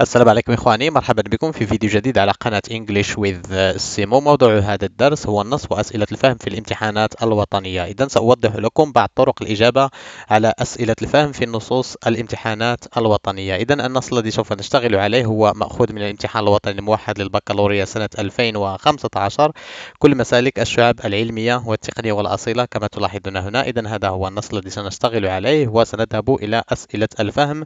السلام عليكم إخواني مرحبا بكم في فيديو جديد على قناة English with سيمو آه، موضوع هذا الدرس هو النص وأسئلة الفهم في الامتحانات الوطنية إذا سأوضح لكم بعض طرق الإجابة على أسئلة الفهم في النصوص الامتحانات الوطنية إذا النص الذي سوف نشتغل عليه هو مأخوذ من الامتحان الوطني الموحد للبكالوريا سنة 2015 كل مسالك الشعب العلمية والتقنية والأصيلة كما تلاحظون هنا إذا هذا هو النص الذي سنشتغل عليه وسنذهب إلى أسئلة الفهم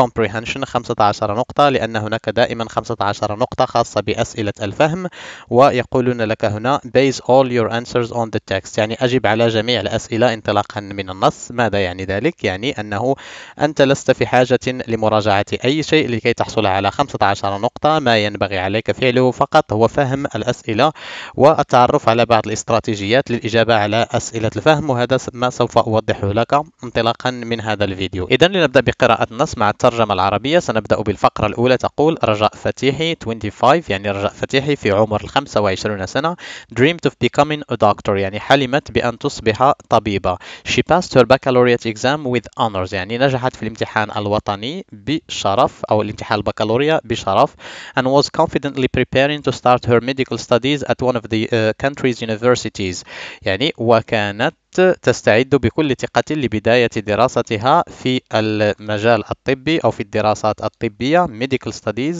Comprehension 15 نقطة لأن هناك دائما 15 نقطة خاصة بأسئلة الفهم ويقولون لك هنا base all your answers on the text يعني أجب على جميع الأسئلة انطلاقا من النص ماذا يعني ذلك؟ يعني أنه أنت لست في حاجة لمراجعة أي شيء لكي تحصل على 15 نقطة ما ينبغي عليك فعله فقط هو فهم الأسئلة والتعرف على بعض الاستراتيجيات للإجابة على أسئلة الفهم وهذا ما سوف أوضحه لك انطلاقا من هذا الفيديو إذا لنبدأ بقراءة النص مع الترجمة العربية سنبدأ بالفقرة الأولى الأولى تقول رجاء فتيحي 25 يعني رجاء فتيحي في عمر 25 سنة dreamed of becoming a doctor يعني حلمت بأن تصبح طبيبة she passed her baccalaureate exam with honors يعني نجحت في الامتحان الوطني بشرف أو الامتحان البكالوريا بشرف and was confidently preparing to start her medical studies at one of the uh, country's universities يعني وكانت تستعد بكل ثقة لبداية دراستها في المجال الطبي أو في الدراسات الطبية medical studies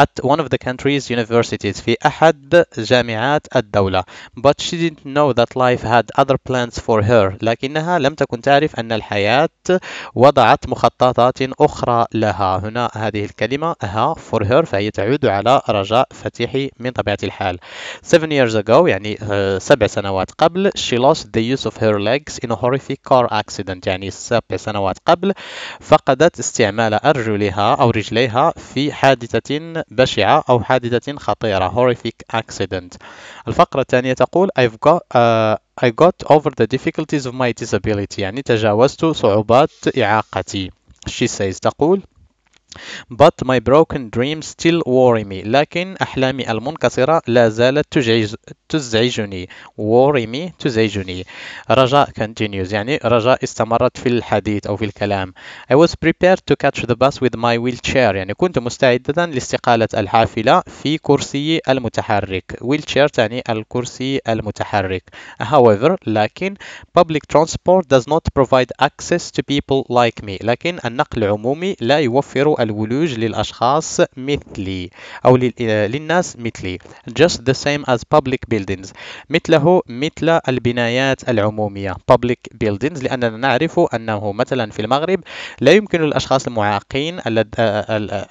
at one of the country's universities في أحد جامعات الدولة but she didn't know that life had other plans for her لكنها لم تكن تعرف أن الحياة وضعت مخططات أخرى لها هنا هذه الكلمة ها for her فهي تعود على رجاء فتيحي من طبيعة الحال seven years ago يعني آه، سبع سنوات قبل she lost the use of her legs in a horrific car accident يعني سبع سنوات قبل فقدت استعمال أرجلها أو رجليها في حادثة بشعة أو حادثة خطيرة horrific accident الفقرة الثانية تقول I've got uh, I got over the difficulties of my disability يعني تجاوزت صعوبات إعاقتي she says تقول But my broken dreams still worry me. لكن أحلامي المنكسرة لا زالت تزعج تزعجني. Worry me تزعجني. رجاء continues يعني رجاء استمرت في الحديث أو في الكلام. I was prepared to catch the bus with my wheelchair. يعني كنت مستعدا لاستقالة الحافلة في كرسي المتحرك. Wheelchair تعني الكرسي المتحرك. However لكن public transport does not provide access to people like me. لكن النقل العمومي لا يوفر الولوج للأشخاص مثلي أو للناس مثلي just the same as public buildings مثله مثل البنايات العمومية public buildings لأننا نعرف أنه مثلا في المغرب لا يمكن للأشخاص المعاقين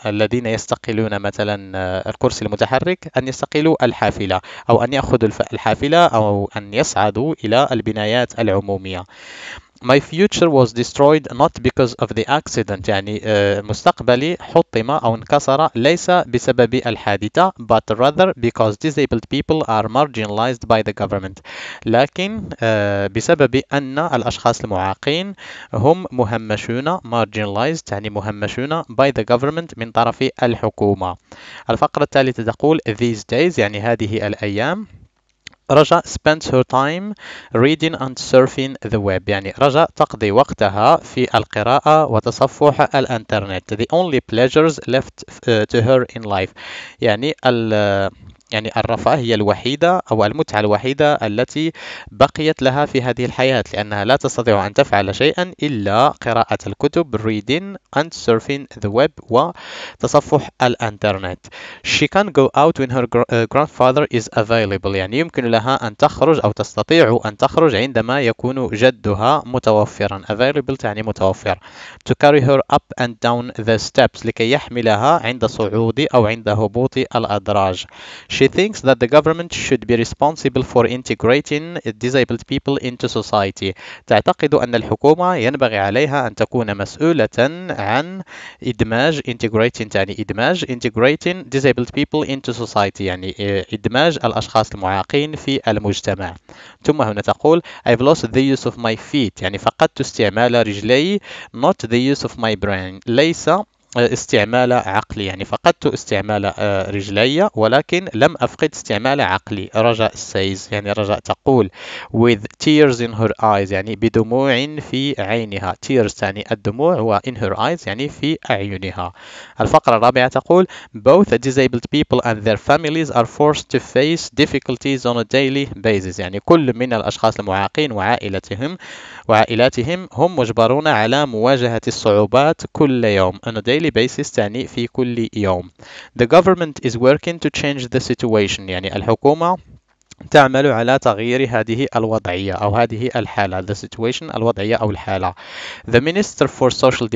الذين يستقلون مثلا الكرسي المتحرك أن يستقلوا الحافلة أو أن يأخذوا الحافلة أو أن يصعدوا إلى البنايات العمومية my future was destroyed not because of the accident يعني مستقبلي حطم أو انكسر ليس بسبب الحادثة but rather because disabled people are marginalized by the government لكن بسبب أن الأشخاص المعاقين هم مهمشون marginalized يعني مهمشون by the government من طرف الحكومة الفقرة الثالثة تقول these days يعني هذه الأيام رجاء spends her time reading and surfing the web يعني رجاء تقضي وقتها في القراءة وتصفح الانترنت the only pleasures left to her in life يعني يعني الرفاهية الوحيدة أو المتعة الوحيدة التي بقيت لها في هذه الحياة لأنها لا تستطيع أن تفعل شيئا إلا قراءة الكتب reading and surfing the web وتصفح الإنترنت She can go out when her uh, grandfather is available يعني يمكن لها أن تخرج أو تستطيع أن تخرج عندما يكون جدها متوفرا available تعني متوفر to carry her up and down the steps لكي يحملها عند صعود أو عند هبوط الأدراج She thinks that the government should be responsible for integrating disabled people into society. تعتقد أن الحكومة ينبغي عليها أن تكون مسؤولة عن إدماج integrating تعني إدماج integrating disabled people into society يعني إدماج الأشخاص المعاقين في المجتمع. ثم هنا تقول I've lost the use of my feet يعني فقدت استعمال رجلي not the use of my brain ليس استعمال عقلي يعني فقدت استعمال آه، رجلي ولكن لم أفقد استعمال عقلي رجاء سيز يعني رجاء تقول with tears in her eyes يعني بدموع في عينها tears يعني الدموع و in her eyes يعني في أعينها الفقرة الرابعة تقول both disabled people and their families are forced to face difficulties on a daily basis يعني كل من الأشخاص المعاقين وعائلتهم وعائلاتهم هم مجبرون على مواجهة الصعوبات كل يوم on a daily daily basis تعني في كل يوم. The government is working to change the situation يعني الحكومة تعمل على تغيير هذه الوضعية أو هذه الحالة the situation الوضعية أو الحالة The Minister for Social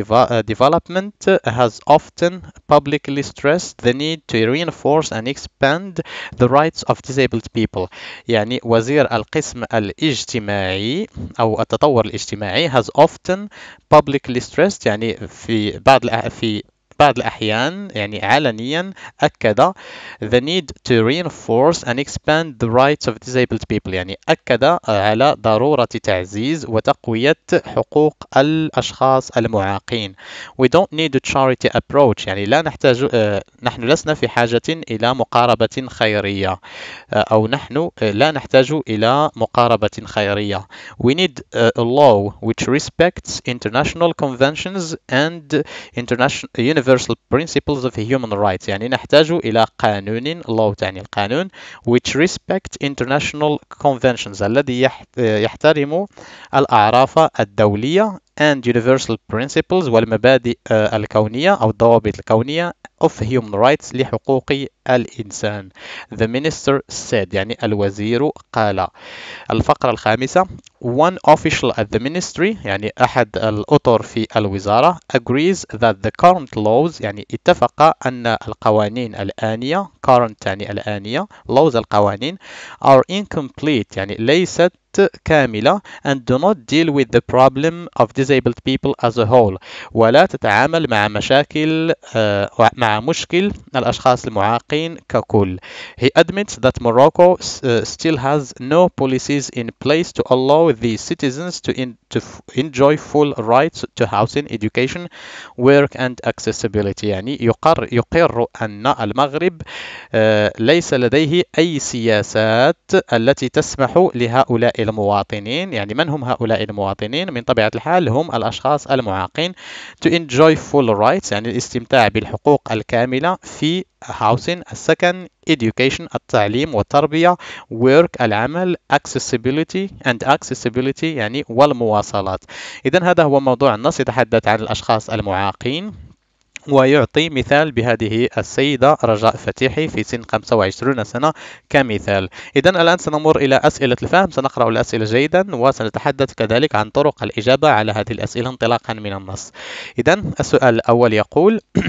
Development has often publicly stressed the need to reinforce and expand the rights of disabled people يعني وزير القسم الاجتماعي أو التطور الاجتماعي has often publicly stressed يعني في بعض في بعض الأحيان يعني علنيا أكد the need to reinforce and expand the rights of disabled people يعني أكد على ضرورة تعزيز وتقوية حقوق الأشخاص المعاقين we don't need a charity approach يعني لا نحتاج نحن لسنا في حاجة إلى مقاربة خيرية أو نحن لا نحتاج إلى مقاربة خيرية we need a law which respects international conventions and international universal universal principles of human rights يعني نحتاج إلى قانون law تعني القانون which respect international conventions الذي يحترم الأعراف الدولية and universal principles والمبادئ الكونية أو الضوابط الكونية of Human Rights لحقوق الإنسان The minister said يعني الوزير قال الفقرة الخامسة One official at the ministry يعني أحد الأطر في الوزارة agrees that the current laws يعني اتفق أن القوانين الآنية current يعني الآنية laws القوانين are incomplete يعني ليست كاملة and do not deal with the problem of disabled people as a whole ولا تتعامل مع مشاكل مع مشكل الأشخاص المعاقين ككل. He admits that Morocco uh, still has no policies in place to allow the citizens to, in, to enjoy full rights to housing, education, work and accessibility. يعني يقر, يقر أن المغرب uh, ليس لديه أي سياسات التي تسمح لهؤلاء المواطنين يعني من هم هؤلاء المواطنين من طبيعة الحال هم الأشخاص المعاقين to enjoy full rights يعني الاستمتاع بالحقوق الكاملة في housing السكن education التعليم والتربية work العمل accessibility and accessibility يعني والمواصلات إذا هذا هو موضوع النص يتحدث عن الأشخاص المعاقين ويعطي مثال بهذه السيدة رجاء فتيحي في سن 25 سنة كمثال إذا الآن سنمر إلى أسئلة الفهم سنقرأ الأسئلة جيدا وسنتحدث كذلك عن طرق الإجابة على هذه الأسئلة انطلاقا من النص إذا السؤال الأول يقول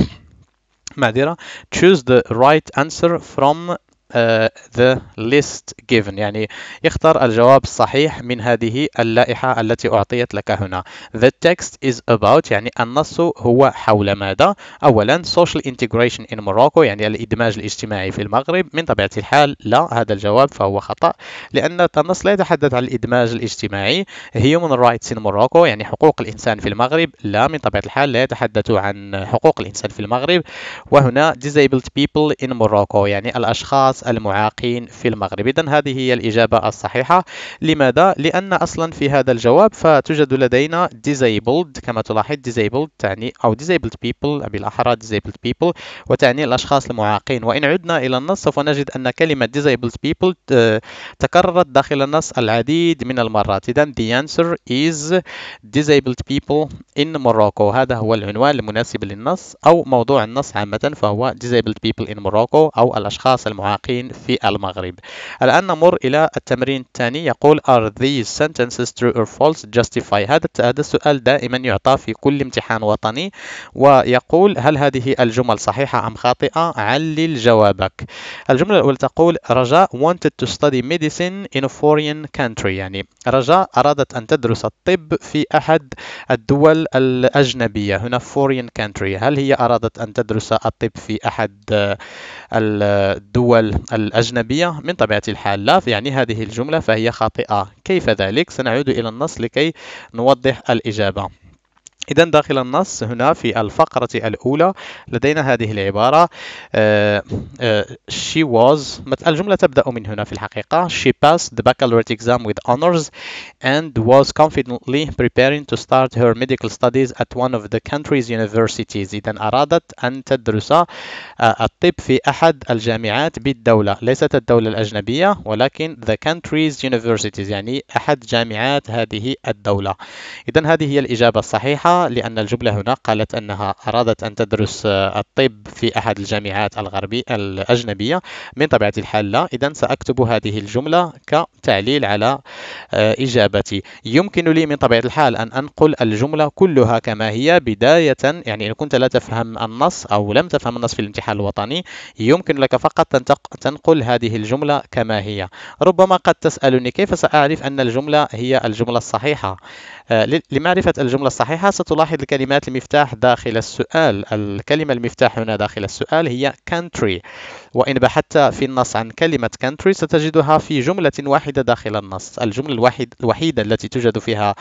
Madeira. Choose the right answer from آه، the list given يعني اختر الجواب الصحيح من هذه اللائحة التي أعطيت لك هنا The text is about يعني النص هو حول ماذا أولا social integration in Morocco يعني الإدماج الاجتماعي في المغرب من طبيعة الحال لا هذا الجواب فهو خطأ لأن النص لا يتحدث عن الإدماج الاجتماعي human rights in Morocco يعني حقوق الإنسان في المغرب لا من طبيعة الحال لا يتحدث عن حقوق الإنسان في المغرب وهنا disabled people in Morocco يعني الأشخاص المعاقين في المغرب إذا هذه هي الإجابة الصحيحة لماذا؟ لأن أصلا في هذا الجواب فتوجد لدينا disabled كما تلاحظ disabled تعني أو disabled people بالأحرى disabled people وتعني الأشخاص المعاقين وإن عدنا إلى النص سوف نجد أن كلمة disabled people آه، تكررت داخل النص العديد من المرات إذا the answer is disabled people in Morocco هذا هو العنوان المناسب للنص أو موضوع النص عامة فهو disabled people in Morocco أو الأشخاص المعاقين الحين في المغرب الآن نمر إلى التمرين الثاني يقول are these sentences true or false justify هذا هذا السؤال دائما يعطى في كل امتحان وطني ويقول هل هذه الجمل صحيحة أم خاطئة علل جوابك الجملة الأولى تقول رجاء wanted to study medicine in a foreign country يعني رجاء أرادت أن تدرس الطب في أحد الدول الأجنبية هنا foreign country هل هي أرادت أن تدرس الطب في أحد الدول الأجنبية من طبيعة الحال لا يعني هذه الجملة فهي خاطئة كيف ذلك؟ سنعود إلى النص لكي نوضح الإجابة إذا داخل النص هنا في الفقرة الأولى لدينا هذه العبارة آه، آه، she was الجملة تبدأ من هنا في الحقيقة she passed the baccalaureate exam with honors and was confidently preparing to start her medical studies at one of the country's universities إذا أرادت أن تدرس آه، الطب في أحد الجامعات بالدولة ليست الدولة الأجنبية ولكن the country's universities يعني أحد جامعات هذه الدولة إذا هذه هي الإجابة الصحيحة لأن الجملة هنا قالت أنها أرادت أن تدرس آه، الطب في أحد الجامعات الغربية الأجنبية من طبيعة الحال لا إذا سأكتب هذه الجملة كتعليل على آه، إجابتي يمكن لي من طبيعة الحال أن أنقل الجملة كلها كما هي بداية يعني إن كنت لا تفهم النص أو لم تفهم النص في الامتحان الوطني يمكن لك فقط أن تنقل هذه الجملة كما هي ربما قد تسألني كيف سأعرف أن الجملة هي الجملة الصحيحة آه، لمعرفة الجملة الصحيحة ستلاحظ الكلمات المفتاح داخل السؤال الكلمة المفتاح هنا داخل السؤال هي country وإن بحثت في النص عن كلمة country ستجدها في جملة واحدة داخل النص الجملة الوحيد الوحيدة التي توجد فيها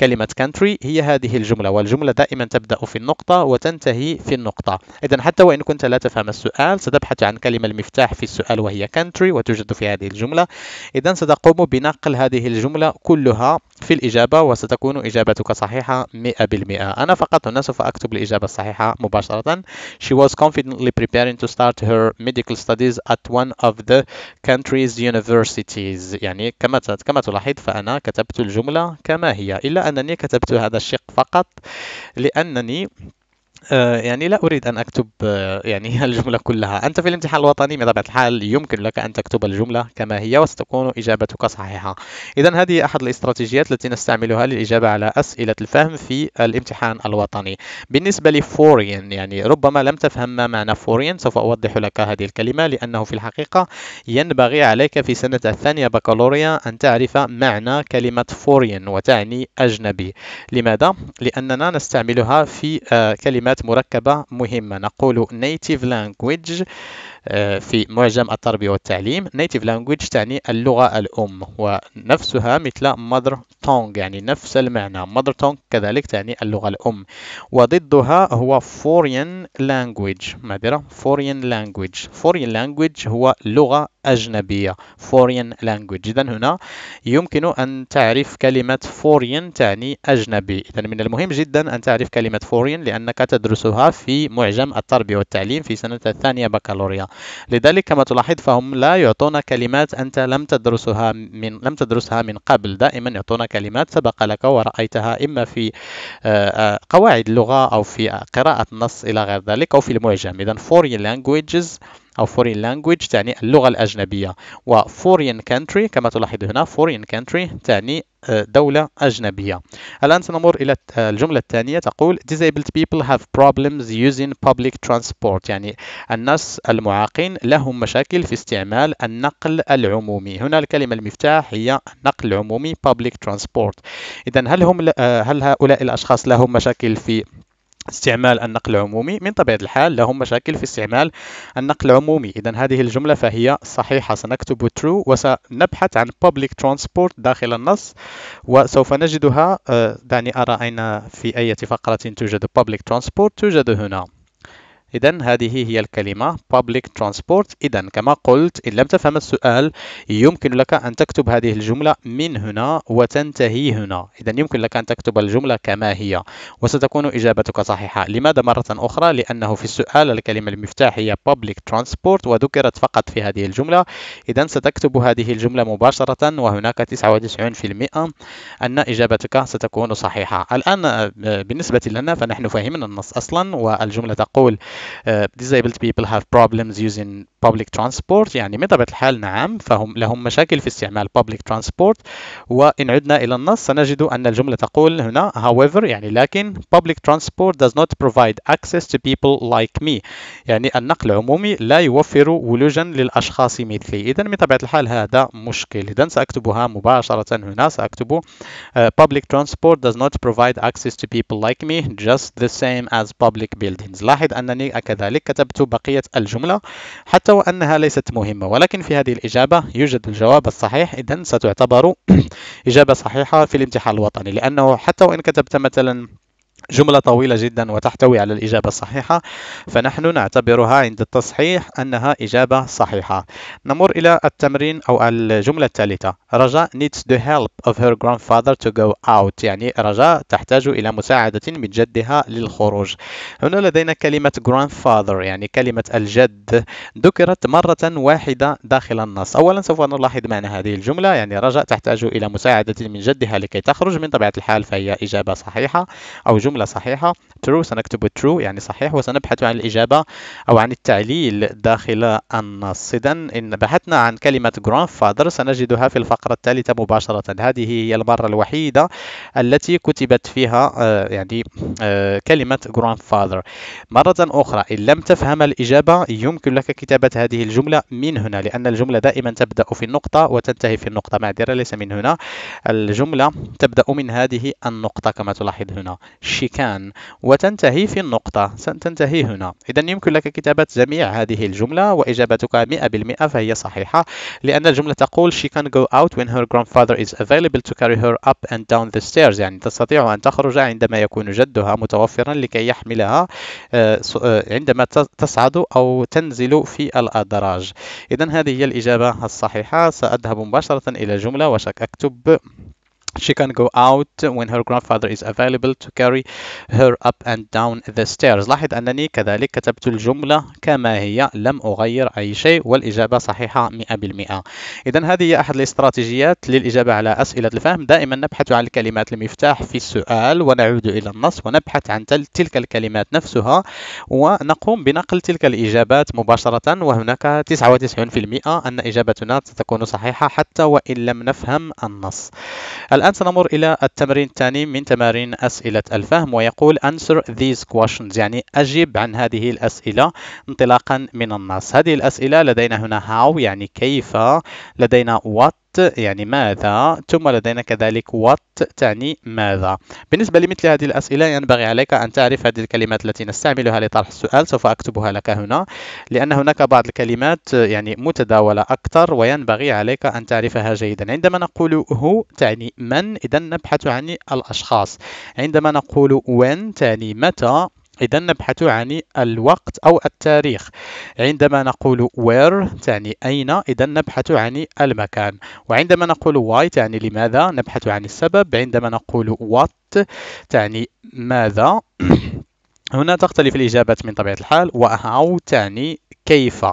كلمة country هي هذه الجملة والجملة دائما تبدأ في النقطة وتنتهي في النقطة إذا حتى وإن كنت لا تفهم السؤال ستبحث عن كلمة المفتاح في السؤال وهي country وتوجد في هذه الجملة إذا ستقوم بنقل هذه الجملة كلها في الإجابة وستكون إجابتك صحيحة 100% بالمئة أنا فقط هنا سوف أكتب الإجابة الصحيحة مباشرة She was confidently preparing to start her medical studies at one of the country's universities يعني كما كما تلاحظ فأنا كتبت الجملة كما هي إلا أنني كتبت هذا الشق فقط لأنني آه، يعني لا أريد أن أكتب آه، يعني الجملة كلها أنت في الامتحان الوطني بطبيعة الحال يمكن لك أن تكتب الجملة كما هي وستكون إجابتك صحيحة إذا هذه أحد الاستراتيجيات التي نستعملها للإجابة على أسئلة الفهم في الامتحان الوطني بالنسبة لفورين يعني ربما لم تفهم ما معنى فورين سوف أوضح لك هذه الكلمة لأنه في الحقيقة ينبغي عليك في سنة الثانية بكالوريا أن تعرف معنى كلمة فورين وتعني أجنبي لماذا؟ لأننا نستعملها في آه، كلمة كلمات مركبة مهمة نقول native language آه، في معجم التربية والتعليم native language تعني اللغة الأم ونفسها مثل mother tongue يعني نفس المعنى mother tongue كذلك تعني اللغة الأم وضدها هو foreign language معذرة foreign language foreign language هو لغة أجنبية foreign language إذا هنا يمكن أن تعرف كلمة foreign تعني أجنبي إذا من المهم جدا أن تعرف كلمة foreign لأنك تدرسها في معجم التربية والتعليم في سنة الثانية بكالوريا لذلك كما تلاحظ فهم لا يعطون كلمات أنت لم تدرسها من لم تدرسها من قبل دائما يعطون كلمات سبق لك ورأيتها إما في آه، آه، قواعد اللغة أو في قراءة النص إلى غير ذلك أو في المعجم إذا foreign languages أو foreign language تعني اللغة الأجنبية و foreign country كما تلاحظ هنا foreign country تعني آه، دولة أجنبية الآن سنمر إلى الجملة الثانية تقول disabled people have problems using public transport يعني الناس المعاقين لهم مشاكل في استعمال النقل العمومي هنا الكلمة المفتاح هي النقل العمومي public transport إذا هل هم آه، هل هؤلاء الأشخاص لهم مشاكل في استعمال النقل العمومي من طبيعة الحال لهم مشاكل في استعمال النقل العمومي إذا هذه الجملة فهي صحيحة سنكتب true وسنبحث عن public transport داخل النص وسوف نجدها آه، دعني أرى أين في أي فقرة توجد public transport توجد هنا إذا هذه هي الكلمة public transport إذا كما قلت إن لم تفهم السؤال يمكن لك أن تكتب هذه الجملة من هنا وتنتهي هنا إذا يمكن لك أن تكتب الجملة كما هي وستكون إجابتك صحيحة لماذا مرة أخرى لأنه في السؤال الكلمة المفتاح هي public transport وذكرت فقط في هذه الجملة إذا ستكتب هذه الجملة مباشرة وهناك 99% أن إجابتك ستكون صحيحة الآن آه، بالنسبة لنا فنحن فهمنا النص أصلا والجملة تقول disabled people have problems using public transport يعني بطبيعة الحال نعم فهم لهم مشاكل في استعمال public transport وإن عدنا إلى النص سنجد أن الجملة تقول هنا however يعني لكن public transport does not provide access to people like me يعني النقل العمومي لا يوفر ولوجا للأشخاص مثلي إذا بطبيعة الحال هذا مشكل إذا سأكتبها مباشرة هنا سأكتب public transport does not provide access to people like me just the same as public buildings لاحظ أنني الشيء كذلك كتبت بقية الجملة حتى وأنها ليست مهمة ولكن في هذه الإجابة يوجد الجواب الصحيح إذا ستعتبر إجابة صحيحة في الامتحان الوطني لأنه حتى وإن كتبت مثلا جملة طويلة جدا وتحتوي على الإجابة الصحيحة فنحن نعتبرها عند التصحيح أنها إجابة صحيحة نمر إلى التمرين أو الجملة الثالثة رجاء needs the help of her grandfather to go out يعني رجاء تحتاج إلى مساعدة من جدها للخروج هنا لدينا كلمة grandfather يعني كلمة الجد ذكرت مرة واحدة داخل النص أولا سوف نلاحظ معنى هذه الجملة يعني رجاء تحتاج إلى مساعدة من جدها لكي تخرج من طبيعة الحال فهي إجابة صحيحة أو جملة جملة صحيحة true سنكتب true يعني صحيح وسنبحث عن الإجابة أو عن التعليل داخل النص إذا إن بحثنا عن كلمة grandfather سنجدها في الفقرة الثالثة مباشرة هذه هي المرة الوحيدة التي كتبت فيها آه، يعني آه، كلمة grandfather مرة أخرى إن لم تفهم الإجابة يمكن لك كتابة هذه الجملة من هنا لأن الجملة دائما تبدأ في النقطة وتنتهي في النقطة معذرة ليس من هنا الجملة تبدأ من هذه النقطة كما تلاحظ هنا ش can وتنتهي في النقطة تنتهي هنا إذا يمكن لك كتابة جميع هذه الجملة وإجابتك 100% فهي صحيحة لأن الجملة تقول she can go out when her grandfather is available to carry her up and down the stairs يعني تستطيع أن تخرج عندما يكون جدها متوفرا لكي يحملها آه، آه، عندما تصعد أو تنزل في الأدراج إذا هذه هي الإجابة الصحيحة سأذهب مباشرة إلى الجملة وشك أكتب She can go out when her grandfather is available to carry her up and down the stairs. لاحظ أنني كذلك كتبت الجملة كما هي لم أغير أي شيء والإجابة صحيحة 100%. إذا هذه هي أحد الاستراتيجيات للإجابة على أسئلة الفهم. دائما نبحث عن الكلمات المفتاح في السؤال ونعود إلى النص ونبحث عن تلك الكلمات نفسها ونقوم بنقل تلك الإجابات مباشرة وهناك 99% أن إجابتنا ستكون صحيحة حتى وإن لم نفهم النص. الآن سنمر إلى التمرين الثاني من تمارين أسئلة الفهم ويقول answer these questions يعني أجب عن هذه الأسئلة انطلاقا من النص هذه الأسئلة لدينا هنا how يعني كيف لدينا what يعني ماذا ثم لدينا كذلك وات تعني ماذا بالنسبة لمثل هذه الأسئلة ينبغي عليك أن تعرف هذه الكلمات التي نستعملها لطرح السؤال سوف أكتبها لك هنا لأن هناك بعض الكلمات يعني متداولة أكثر وينبغي عليك أن تعرفها جيدا عندما نقول هو تعني من إذا نبحث عن الأشخاص عندما نقول when تعني متى إذا نبحث عن الوقت أو التاريخ عندما نقول where تعني أين إذا نبحث عن المكان وعندما نقول why تعني لماذا نبحث عن السبب عندما نقول what تعني ماذا هنا تختلف الإجابات من طبيعة الحال وهاو تعني كيف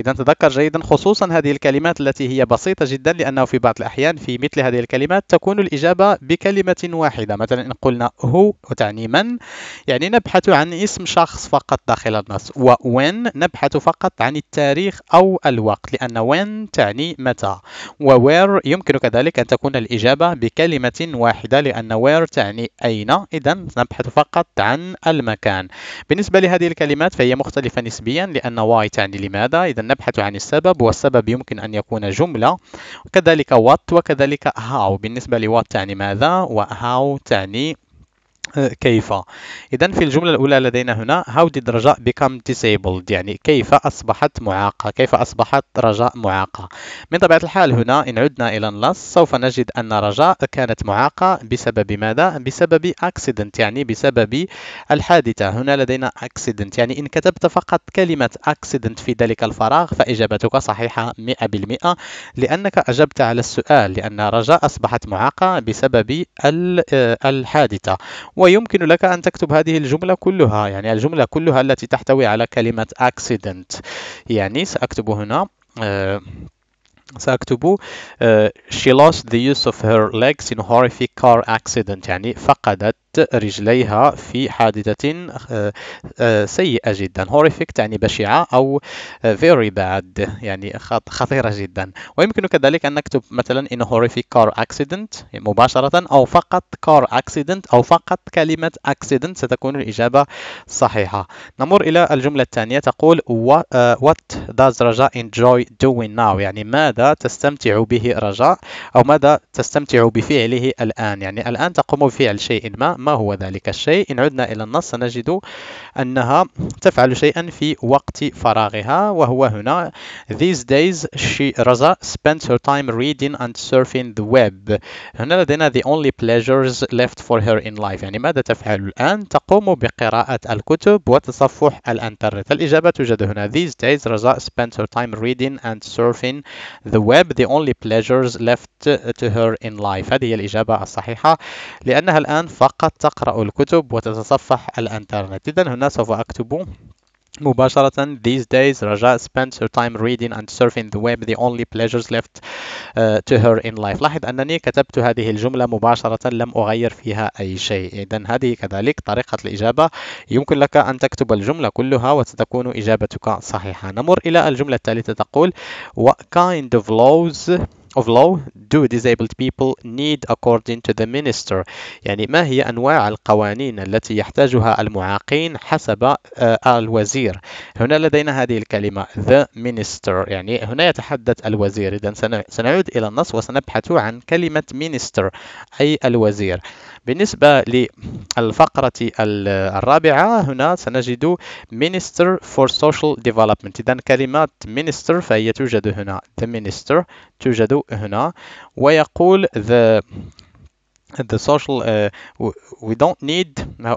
إذا تذكر جيدا خصوصا هذه الكلمات التي هي بسيطة جدا لأنه في بعض الأحيان في مثل هذه الكلمات تكون الإجابة بكلمة واحدة مثلا إن قلنا هو وتعني من يعني نبحث عن اسم شخص فقط داخل النص وين نبحث فقط عن التاريخ أو الوقت لأن وين تعني متى وير يمكن كذلك أن تكون الإجابة بكلمة واحدة لأن وير تعني أين إذا نبحث فقط عن المكان بالنسبة لهذه الكلمات فهي مختلفة نسبيا لأن why تعني لماذا إذا نبحث عن السبب والسبب يمكن أن يكون جملة وكذلك what وكذلك how بالنسبة ل تعني ماذا و تعني كيف إذا في الجملة الأولى لدينا هنا how did رجاء become disabled يعني كيف أصبحت معاقة كيف أصبحت رجاء معاقة من طبيعة الحال هنا إن عدنا إلى النص سوف نجد أن رجاء كانت معاقة بسبب ماذا بسبب accident يعني بسبب الحادثة هنا لدينا accident يعني إن كتبت فقط كلمة accident في ذلك الفراغ فإجابتك صحيحة 100% لأنك أجبت على السؤال لأن رجاء أصبحت معاقة بسبب آه، الحادثة ويمكن لك أن تكتب هذه الجملة كلها يعني الجملة كلها التي تحتوي على كلمة accident يعني سأكتب هنا آه، سأكتب آه، she lost the use of her legs in a horrific car accident يعني فقدت رجليها في حادثة آه، آه، سيئة جدا horrific يعني بشعة أو very bad يعني خطيرة جدا ويمكن كذلك أن نكتب مثلا in a horrific car accident مباشرة أو فقط car accident أو فقط كلمة accident ستكون الإجابة صحيحة نمر إلى الجملة الثانية تقول what does رجاء enjoy doing now يعني ماذا تستمتع به رجاء أو ماذا تستمتع بفعله الآن يعني الآن تقوم بفعل شيء ما ما هو ذلك الشيء إن عدنا إلى النص سنجد أنها تفعل شيئا في وقت فراغها وهو هنا These days she رجاء spends her time reading and surfing the web هنا لدينا the only pleasures left for her in life يعني ماذا تفعل الآن تقوم بقراءة الكتب وتصفح الأنترنت الإجابة توجد هنا These days رجاء spends her time reading and surfing the the web the only pleasures left to her in life هذه هي الإجابة الصحيحة لأنها الآن فقط تقرأ الكتب وتتصفح الإنترنت إذا هنا سوف أكتب مباشرة these days رجاء spends her time reading and surfing the web the only pleasures left uh, to her in life لاحظ أنني كتبت هذه الجملة مباشرة لم أغير فيها أي شيء إذا هذه كذلك طريقة الإجابة يمكن لك أن تكتب الجملة كلها وستكون إجابتك صحيحة نمر إلى الجملة الثالثة تقول What kind of laws of law do disabled people need according to the minister يعني ما هي أنواع القوانين التي يحتاجها المعاقين حسب آه، الوزير هنا لدينا هذه الكلمة the minister يعني هنا يتحدث الوزير إذا سنعود إلى النص وسنبحث عن كلمة minister أي الوزير بالنسبة للفقرة الرابعة هنا سنجد Minister for Social Development إذا كلمة Minister فهي توجد هنا The Minister توجد هنا ويقول the the social uh, we don't need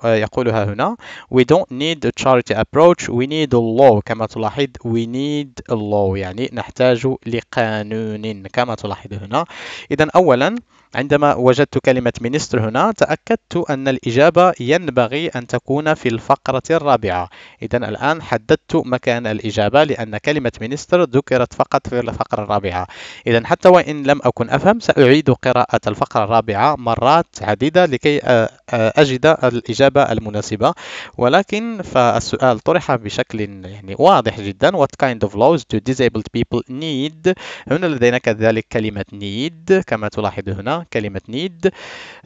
يقولها هنا we don't need a charity approach we need a law كما تلاحظ we need a law يعني نحتاج لقانون كما تلاحظ هنا اذا اولا عندما وجدت كلمة مينستر هنا تأكدت أن الإجابة ينبغي أن تكون في الفقرة الرابعة إذا الآن حددت مكان الإجابة لأن كلمة مينستر ذكرت فقط في الفقرة الرابعة إذا حتى وإن لم أكن أفهم سأعيد قراءة الفقرة الرابعة مرات عديدة لكي آه، آه، أجد الإجابة المناسبة ولكن فالسؤال طرح بشكل يعني واضح جدا What kind of laws do disabled people need هنا لدينا كذلك كلمة need كما تلاحظ هنا كلمة نيد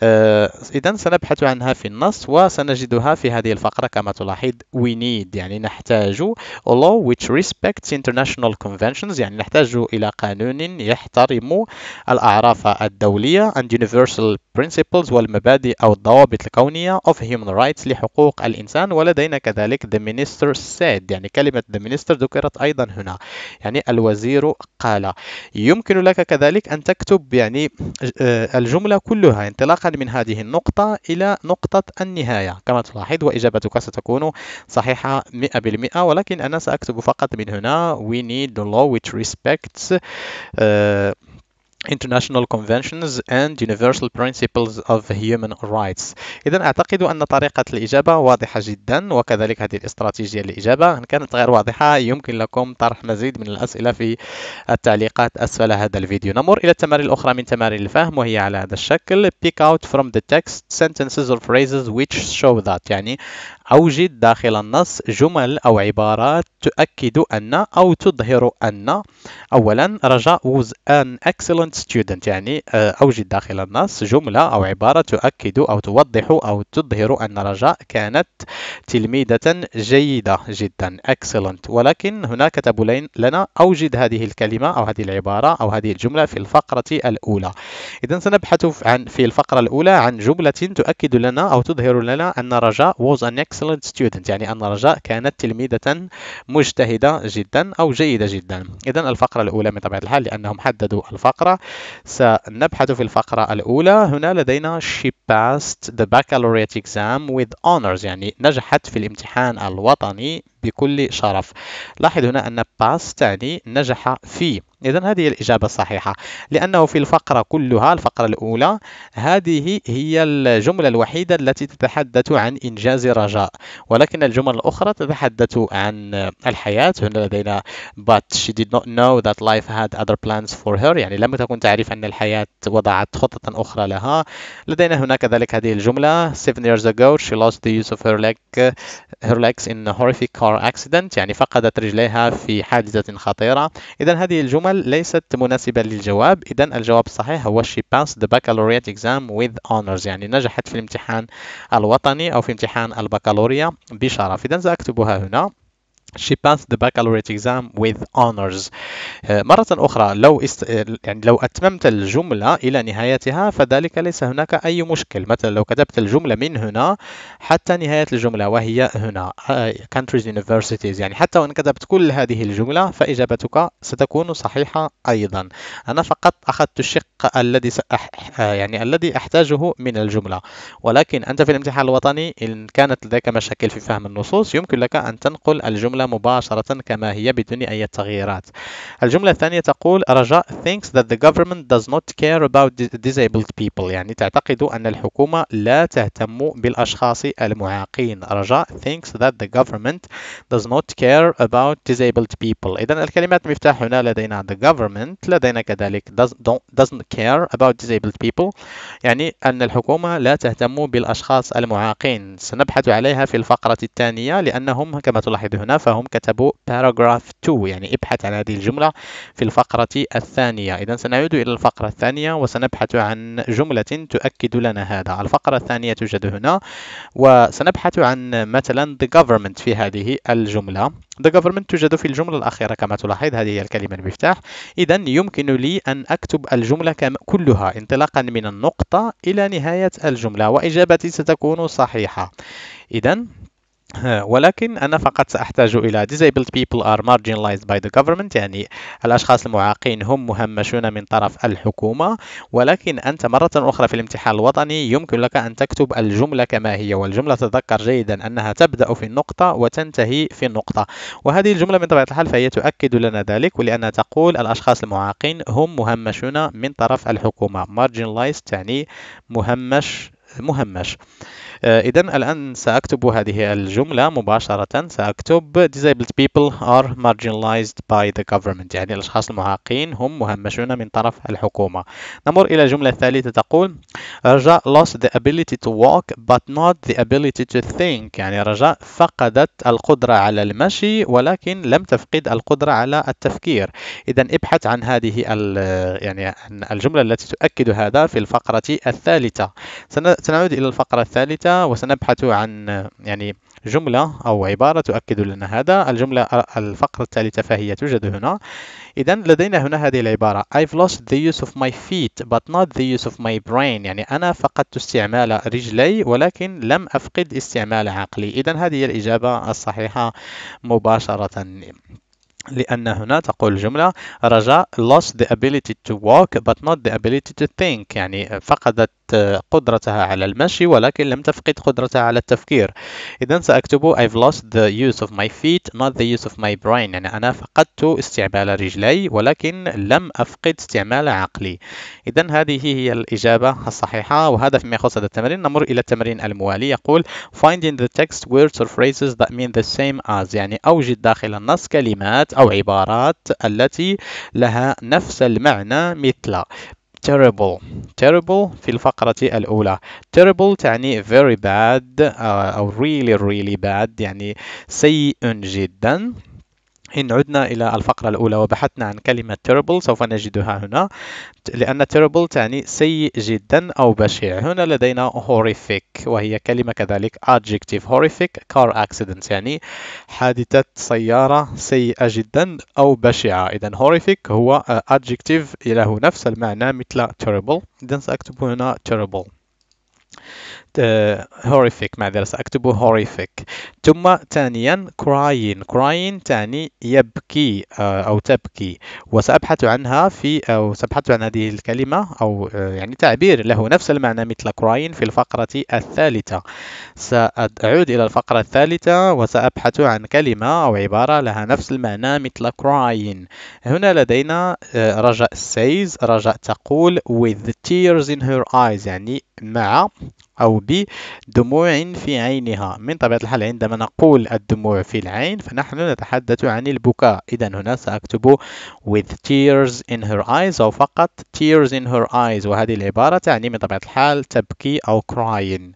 آه، إذا سنبحث عنها في النص وسنجدها في هذه الفقرة كما تلاحظ we need يعني نحتاج law which respects international conventions يعني نحتاج إلى قانون يحترم الأعراف الدولية and universal principles والمبادئ أو الضوابط الكونية of human rights لحقوق الإنسان ولدينا كذلك the minister said يعني كلمة the minister ذكرت أيضا هنا يعني الوزير قال يمكن لك كذلك أن تكتب يعني آه، الجملة كلها انطلاقا من هذه النقطة إلى نقطة النهاية كما تلاحظ وإجابتك ستكون صحيحة 100% ولكن أنا سأكتب فقط من هنا we need the law which respects uh, آه، International Conventions and Universal Principles of Human Rights إذا أعتقد أن طريقة الإجابة واضحة جدا وكذلك هذه الاستراتيجية للإجابة إن كانت غير واضحة يمكن لكم طرح مزيد من الأسئلة في التعليقات أسفل هذا الفيديو نمر إلى التمارين الأخرى من تمارين الفهم وهي على هذا الشكل Pick out from the text sentences or phrases which show that يعني أوجد داخل النص جمل أو عبارات تؤكد أن أو تظهر أن أولا رجاء was an excellent student يعني آه، أوجد داخل النص جملة أو عبارة تؤكد أو توضح أو تظهر أن رجاء كانت تلميذة جيدة جدا excellent ولكن هناك تبولين لنا أوجد هذه الكلمة أو هذه العبارة أو هذه الجملة في الفقرة الأولى إذا سنبحث عن في الفقرة الأولى عن جملة تؤكد لنا أو تظهر لنا أن رجاء was an excellent student يعني أن رجاء كانت تلميذة مجتهدة جدا أو جيدة جدا إذا الفقرة الأولى من طبيعة الحال لأنهم حددوا الفقرة سنبحث في الفقرة الأولى هنا لدينا she passed the baccalaureate exam with honors يعني نجحت في الامتحان الوطني بكل شرف لاحظ هنا أن باس تعني نجح في إذا هذه الإجابة الصحيحة لأنه في الفقرة كلها الفقرة الأولى هذه هي الجملة الوحيدة التي تتحدث عن إنجاز رجاء ولكن الجمل الأخرى تتحدث عن الحياة هنا لدينا but she did not know that life had other plans for her يعني لم تكن تعرف أن الحياة وضعت خطة أخرى لها لدينا هنا كذلك هذه الجملة seven years ago she lost the use of her leg her legs in a horrific car or accident يعني فقدت رجليها في حادثة خطيرة إذا هذه الجمل ليست مناسبة للجواب إذا الجواب الصحيح هو she passed the baccalaureate exam with honors يعني نجحت في الامتحان الوطني أو في امتحان البكالوريا بشرف إذا سأكتبها هنا she passed the baccalaureate exam with honors uh, مرة أخرى لو است... Uh, يعني لو أتممت الجملة إلى نهايتها فذلك ليس هناك أي مشكل مثلا لو كتبت الجملة من هنا حتى نهاية الجملة وهي هنا آه، countries universities يعني حتى وإن كتبت كل هذه الجملة فإجابتك ستكون صحيحة أيضا أنا فقط أخذت الشق الذي سأح... آه، يعني الذي أحتاجه من الجملة ولكن أنت في الامتحان الوطني إن كانت لديك مشاكل في فهم النصوص يمكن لك أن تنقل الجملة الجملة مباشرة كما هي بدون أي تغييرات الجملة الثانية تقول رجاء يعني thinks that the government does not care about disabled people يعني تعتقد أن الحكومة لا تهتم بالأشخاص المعاقين رجاء thinks that the government does not care about disabled people إذا الكلمات مفتاح هنا لدينا the government لدينا كذلك does, doesn't care about disabled people يعني أن الحكومة لا تهتم بالأشخاص المعاقين سنبحث عليها في الفقرة الثانية لأنهم كما تلاحظ هنا ف فهم كتبوا paragraph 2 يعني ابحث عن هذه الجملة في الفقرة الثانية إذا سنعود إلى الفقرة الثانية وسنبحث عن جملة تؤكد لنا هذا الفقرة الثانية توجد هنا وسنبحث عن مثلا the government في هذه الجملة the government توجد في الجملة الأخيرة كما تلاحظ هذه هي الكلمة المفتاح إذا يمكن لي أن أكتب الجملة كلها انطلاقا من النقطة إلى نهاية الجملة وإجابتي ستكون صحيحة إذا آه، ولكن أنا فقط سأحتاج إلى disabled people are marginalized by the government يعني الأشخاص المعاقين هم مهمشون من طرف الحكومة ولكن أنت مرة أخرى في الامتحان الوطني يمكن لك أن تكتب الجملة كما هي والجملة تذكر جيدا أنها تبدأ في النقطة وتنتهي في النقطة وهذه الجملة من طبيعة الحال فهي تؤكد لنا ذلك ولأنها تقول الأشخاص المعاقين هم مهمشون من طرف الحكومة marginalized يعني مهمش مهمش آه، إذا الآن سأكتب هذه الجملة مباشرة سأكتب disabled people are marginalized by the government يعني الأشخاص المعاقين هم مهمشون من طرف الحكومة نمر إلى الجملة الثالثة تقول رجاء lost the ability to walk but not the ability to think يعني رجاء فقدت القدرة على المشي ولكن لم تفقد القدرة على التفكير إذا ابحث عن هذه يعني الجملة التي تؤكد هذا في الفقرة الثالثة سنعود إلى الفقرة الثالثة وسنبحث عن يعني جملة أو عبارة تؤكد لنا هذا الجملة الفقرة الثالثة فهي توجد هنا إذا لدينا هنا هذه العبارة I've lost the use of my feet but not the use of my brain يعني أنا فقدت استعمال رجلي ولكن لم أفقد استعمال عقلي إذا هذه هي الإجابة الصحيحة مباشرة لأن هنا تقول الجملة رجاء lost the ability to walk but not the ability to think يعني فقدت قدرتها على المشي ولكن لم تفقد قدرتها على التفكير إذا سأكتب I've lost the use of my feet not the use of my brain يعني أنا فقدت استعمال رجلي ولكن لم أفقد استعمال عقلي إذا هذه هي الإجابة الصحيحة وهذا فيما يخص هذا التمرين نمر إلى التمرين الموالي يقول finding the text words or phrases that mean the same as يعني أوجد داخل النص كلمات أو عبارات التي لها نفس المعنى مثل terrible terrible في الفقرة الأولى terrible تعني very bad آه، أو really really bad يعني سيء جدا إن عدنا إلى الفقرة الأولى وبحثنا عن كلمة terrible سوف نجدها هنا لأن terrible تعني سيء جدا أو بشع هنا لدينا horrific وهي كلمة كذلك adjective horrific car accidents يعني حادثة سيارة سيئة جدا أو بشعة إذا horrific هو adjective له نفس المعنى مثل terrible إذا سأكتب هنا terrible آه، horrific معذرة سأكتب horrific ثم ثانيا crying crying تعني يبكي آه، أو تبكي وسأبحث عنها في أو سأبحث عن هذه الكلمة أو آه، يعني تعبير له نفس المعنى مثل crying في الفقرة الثالثة سأعود إلى الفقرة الثالثة وسأبحث عن كلمة أو عبارة لها نفس المعنى مثل crying هنا لدينا رجاء says رجاء تقول with tears in her eyes يعني مع أو بدموع في عينها من طبيعة الحال عندما نقول الدموع في العين فنحن نتحدث عن البكاء إذا هنا سأكتب with tears in her eyes أو فقط tears in her eyes وهذه العبارة تعني من طبيعة الحال تبكي أو crying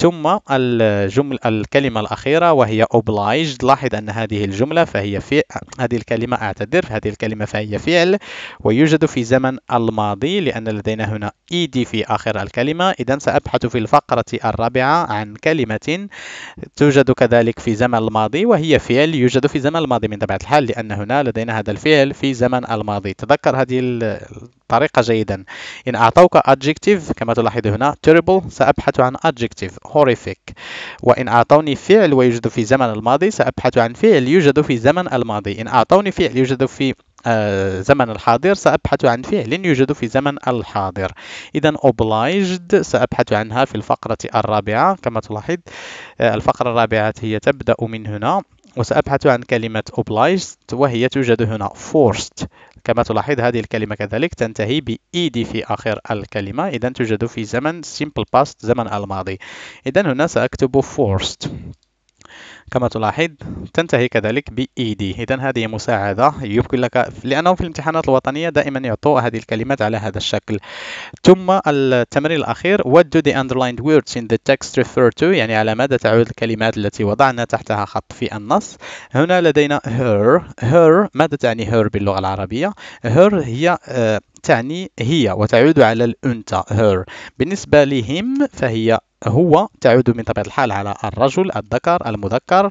ثم الجمل الكلمة الأخيرة وهي obliged لاحظ أن هذه الجملة فهي في هذه الكلمة أعتذر هذه الكلمة فهي فعل ويوجد في زمن الماضي لأن لدينا هنا ed في آخر الكلمة إذا سأبحث في الفقرة الرابعة عن كلمة توجد كذلك في زمن الماضي وهي فعل يوجد في زمن الماضي من طبيعة الحال لأن هنا لدينا هذا الفعل في زمن الماضي تذكر هذه طريقة جيدا إن أعطوك adjective كما تلاحظ هنا terrible سأبحث عن adjective horrific وإن أعطوني فعل ويوجد في زمن الماضي سأبحث عن فعل يوجد في زمن الماضي إن أعطوني فعل يوجد في آه، زمن الحاضر سأبحث عن فعل يوجد في زمن الحاضر إذا obliged سأبحث عنها في الفقرة الرابعة كما تلاحظ آه، الفقرة الرابعة هي تبدأ من هنا وسأبحث عن كلمة obliged وهي توجد هنا forced كما تلاحظ هذه الكلمة كذلك تنتهي ب -ed في آخر الكلمة إذا توجد في زمن simple past زمن الماضي إذا هنا سأكتب forced كما تلاحظ تنتهي كذلك ب دي e إذا هذه مساعدة يمكن لك لأنهم في الامتحانات الوطنية دائما يعطوا هذه الكلمات على هذا الشكل ثم التمرين الأخير What do the underlined words in the text refer to يعني على ماذا تعود الكلمات التي وضعنا تحتها خط في النص هنا لدينا her her ماذا تعني her باللغة العربية her هي آه، تعني هي وتعود على الأنثى her بالنسبة لهم فهي هو تعود من طبيعة الحال على الرجل الذكر المذكر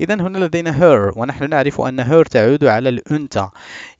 إذا هنا لدينا her ونحن نعرف أن her تعود على الأنثى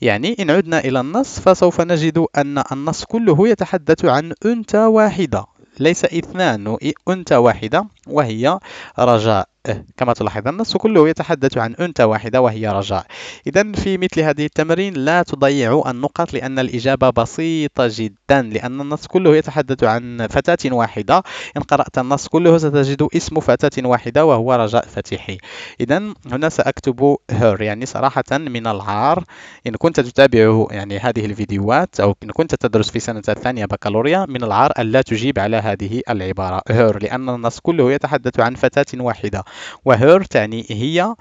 يعني إن عدنا إلى النص فسوف نجد أن النص كله يتحدث عن أنثى واحدة ليس اثنان أنثى واحدة وهي رجاء إيه، كما تلاحظ النص كله يتحدث عن أنثى واحدة وهي رجاء إذا في مثل هذه التمارين لا تضيعوا النقط لأن الإجابة بسيطة جدا لأن النص كله يتحدث عن فتاة واحدة إن قرأت النص كله ستجد اسم فتاة واحدة وهو رجاء فتحي إذا هنا سأكتب هير يعني صراحة من العار إن كنت تتابع يعني هذه الفيديوهات أو إن كنت تدرس في سنة الثانية بكالوريا من العار ألا تجيب على هذه العبارة هير لأن النص كله يتحدث عن فتاة واحدة وهير تعني هي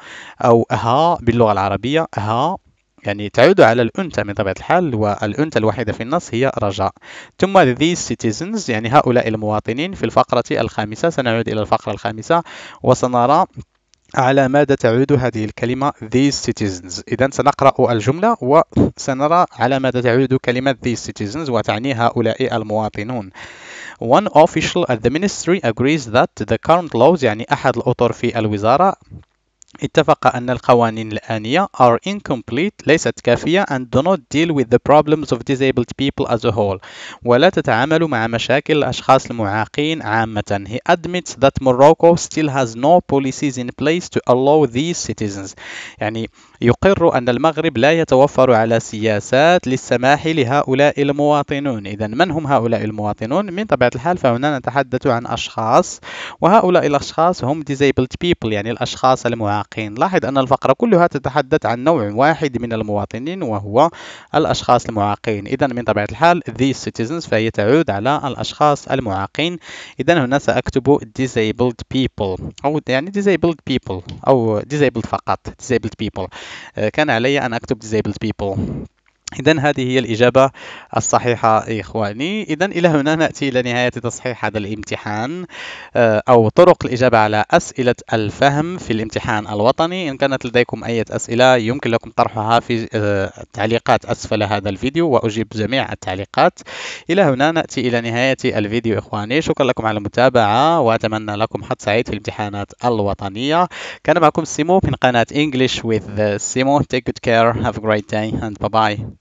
أو ها باللغة العربية ها يعني تعود على الأنثى من طبيعة الحال والأنثى الوحيدة في النص هي رجاء ثم these citizens يعني هؤلاء المواطنين في الفقرة الخامسة سنعود إلى الفقرة الخامسة وسنرى على ماذا تعود هذه الكلمة these citizens إذا سنقرأ الجملة وسنرى على ماذا تعود كلمة these citizens وتعني هؤلاء المواطنون one official at the ministry agrees that the current laws يعني أحد الأطر في الوزارة اتفق أن القوانين الآنية are incomplete ليست كافية and do not deal with the problems of disabled people as a whole ولا تتعامل مع مشاكل الأشخاص المعاقين عامة He admits that Morocco still has no policies in place to allow these citizens يعني يقر أن المغرب لا يتوفر على سياسات للسماح لهؤلاء المواطنون إذا من هم هؤلاء المواطنون؟ من طبيعة الحال فهنا نتحدث عن أشخاص وهؤلاء الأشخاص هم disabled people يعني الأشخاص المعاقين لاحظ أن الفقرة كلها تتحدث عن نوع واحد من المواطنين وهو الأشخاص المعاقين إذا من طبيعة الحال these citizens فهي تعود على الأشخاص المعاقين إذا هنا سأكتب disabled people أو يعني disabled people أو disabled فقط disabled people كان علي أن أكتب disabled people إذا هذه هي الإجابة الصحيحة إخواني إذا إلى هنا نأتي إلى نهاية تصحيح هذا الامتحان آه، أو طرق الإجابة على أسئلة الفهم في الامتحان الوطني إن كانت لديكم أي أسئلة يمكن لكم طرحها في التعليقات آه، أسفل هذا الفيديو وأجيب جميع التعليقات إلى هنا نأتي إلى نهاية الفيديو إخواني شكرا لكم على المتابعة وأتمنى لكم حظ سعيد في الامتحانات الوطنية كان معكم سيمو من قناة English with Simo Take good care have a great day and bye bye